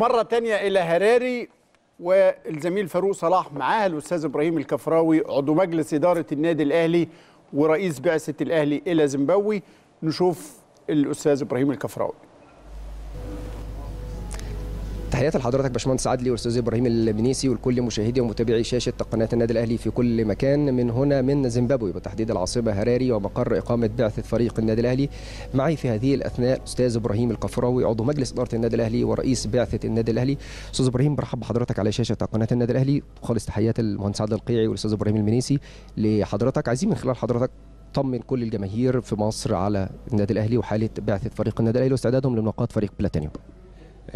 مرة تانية إلى هراري والزميل فاروق صلاح معاه الأستاذ إبراهيم الكفراوي عضو مجلس إدارة النادي الأهلي ورئيس بعثة الأهلي إلى زيمبابوي نشوف الأستاذ إبراهيم الكفراوي تحياتي لحضرتك باشمهندس عدلي والاستاذ ابراهيم البنيسي ولكل مشاهدي ومتابعي شاشه قناه النادي الاهلي في كل مكان من هنا من زيمبابوي وتحديد العاصمه هراري ومقر اقامه بعثه فريق النادي الاهلي معي في هذه الاثناء الاستاذ ابراهيم القفراوي عضو مجلس اداره النادي الاهلي ورئيس بعثه النادي الاهلي استاذ ابراهيم برحب بحضرتك على شاشه قناه النادي الاهلي خالص تحيات المهندس عدلي القيعي والاستاذ ابراهيم البنيسي لحضرتك عايزين من خلال حضرتك طمن كل الجماهير في مصر على النادي الاهلي وحاله بعثه فريق النادي الاهلي واستعدادهم لملاقاه فريق بلاتينيوم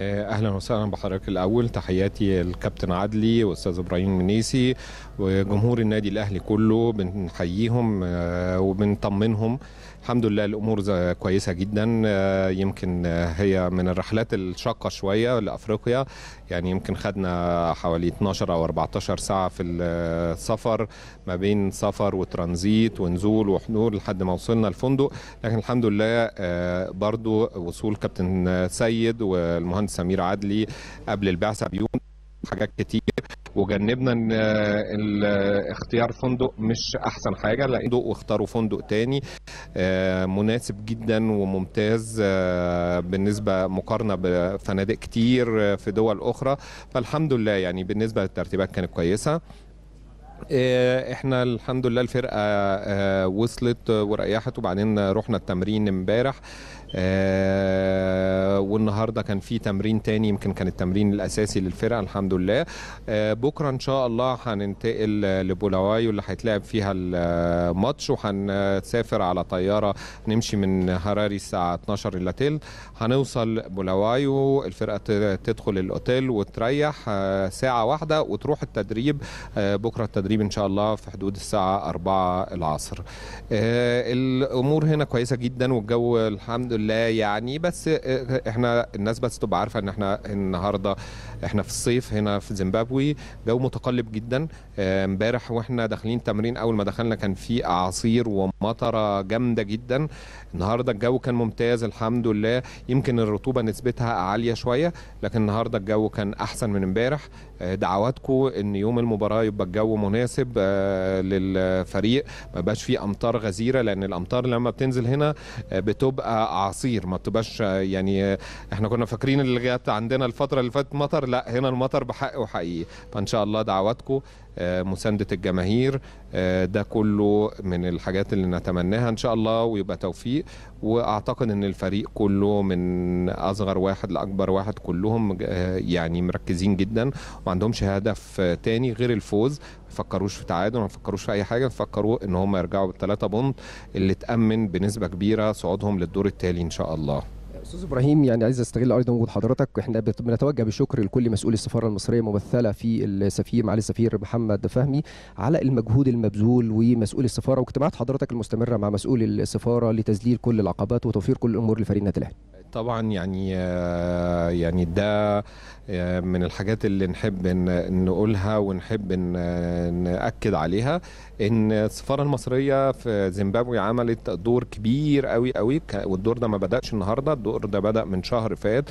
آه، اهلا وسهلا بحضرتك الاول تحياتي الكابتن عدلي والاستاذ ابراهيم منيسي وجمهور النادي الاهلي كله بنحييهم آه، وبنطمنهم الحمد لله الامور كويسه جدا آه، يمكن هي من الرحلات الشاقه شويه لافريقيا يعني يمكن خدنا حوالي 12 او 14 ساعه في السفر ما بين سفر وترانزيت ونزول وحضور لحد ما وصلنا الفندق لكن الحمد لله برضو وصول كابتن سيد والمهندس سمير عدلي قبل البعثه بيوم حاجات كتير وجنبنا ان آه، آه، اختيار فندق مش احسن حاجه لان واختاروا فندق تاني آه، مناسب جدا وممتاز بالنسبه مقارنه بفنادق كتير في دول اخرى فالحمد لله يعني بالنسبه للترتيبات كانت كويسه آه، احنا الحمد لله الفرقه آه، آه، وصلت وريحت وبعدين رحنا التمرين امبارح والنهارده كان في تمرين تاني يمكن كان التمرين الاساسي للفرقه الحمد لله بكره ان شاء الله هننتقل لبولاوايو اللي هيتلعب فيها الماتش وهنسافر على طياره نمشي من هراري الساعه 12 الا تل هنوصل بولاوايو الفرقه تدخل الاوتيل وتريح ساعه واحده وتروح التدريب بكره التدريب التدريب ان شاء الله في حدود الساعه 4 العصر آه، الامور هنا كويسه جدا والجو الحمد لله يعني بس آه، احنا الناس بس تبقى عارفه ان احنا النهارده احنا في الصيف هنا في زيمبابوي جو متقلب جدا آه، امبارح واحنا داخلين تمرين اول ما دخلنا كان في اعاصير ومطره جامده جدا النهارده الجو كان ممتاز الحمد لله يمكن الرطوبه نسبتها عاليه شويه لكن النهارده الجو كان احسن من امبارح دعواتكم ان يوم المباراه يبقى الجو منير مناسب آه، للفريق ما بقاش فيه امطار غزيره لان الامطار لما بتنزل هنا آه، بتبقى اعاصير ما بتبقاش آه، يعني احنا كنا فاكرين اللي جت عندنا الفتره اللي فاتت مطر لا هنا المطر بحق وحقيقي فان شاء الله دعواتكم آه، مساندة الجماهير آه، ده كله من الحاجات اللي نتمناها إن شاء الله ويبقى توفيق وأعتقد إن الفريق كله من أصغر واحد لأكبر واحد كلهم آه، يعني مركزين جدا وعندهمش هدف تاني غير الفوز فكروش في تعادل ما فكروش في اي حاجه فكروا ان هم يرجعوا بالثلاثه بونت اللي تامن بنسبه كبيره صعودهم للدور التالي ان شاء الله استاذ ابراهيم يعني عايز استغل ارض وجود حضرتك احنا بنتوجه بالشكر لكل مسؤول السفاره المصريه ممثله في السفير معالي السفير محمد فهمي على المجهود المبذول ومسؤول السفاره واجتماعات حضرتك المستمره مع مسؤول السفاره لتذليل كل العقبات وتوفير كل الامور لفريق النادي الاهلي طبعا يعني آه، يعني ده آه، من الحاجات اللي نحب نقولها ونحب ناكد عليها ان السفاره المصريه في زيمبابوي عملت دور كبير قوي قوي والدور ده ما بداش النهارده الدور ده بدا من شهر فات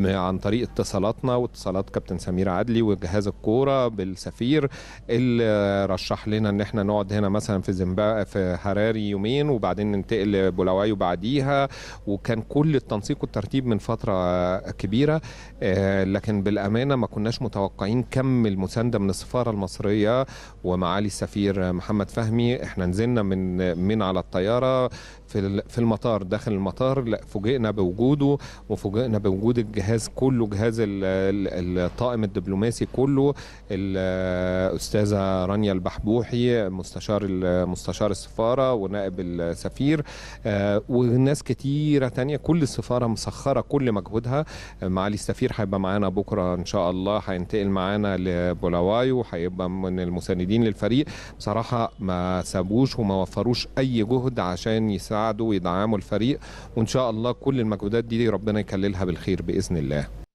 عن طريق اتصالاتنا واتصالات كابتن سمير عدلي وجهاز الكوره بالسفير اللي رشح لنا ان احنا نقعد هنا مثلا في زيمبابوي في هراري يومين وبعدين ننتقل لبولاواي وبعديها وكان كل التنسيق يمتلكوا الترتيب من فتره كبيره آه، لكن بالامانه ما كناش متوقعين كم المسانده من السفاره المصريه ومعالي السفير محمد فهمي احنا نزلنا من من على الطياره في في المطار داخل المطار لا فوجئنا بوجوده وفوجئنا بوجود الجهاز كله جهاز الطائم الدبلوماسي كله الاستاذه رانيا البحبوحي مستشار مستشار السفاره ونائب السفير آه، وناس كتيره تانية كل السفاره الاداره مسخره كل مجهودها معالي السفير هيبقى معانا بكره ان شاء الله هينتقل معانا لبولاواي وهيبقى من المساندين للفريق بصراحه ما سابوش وما وفروش اي جهد عشان يساعدوا ويدعموا الفريق وان شاء الله كل المجهودات دي ربنا يكللها بالخير باذن الله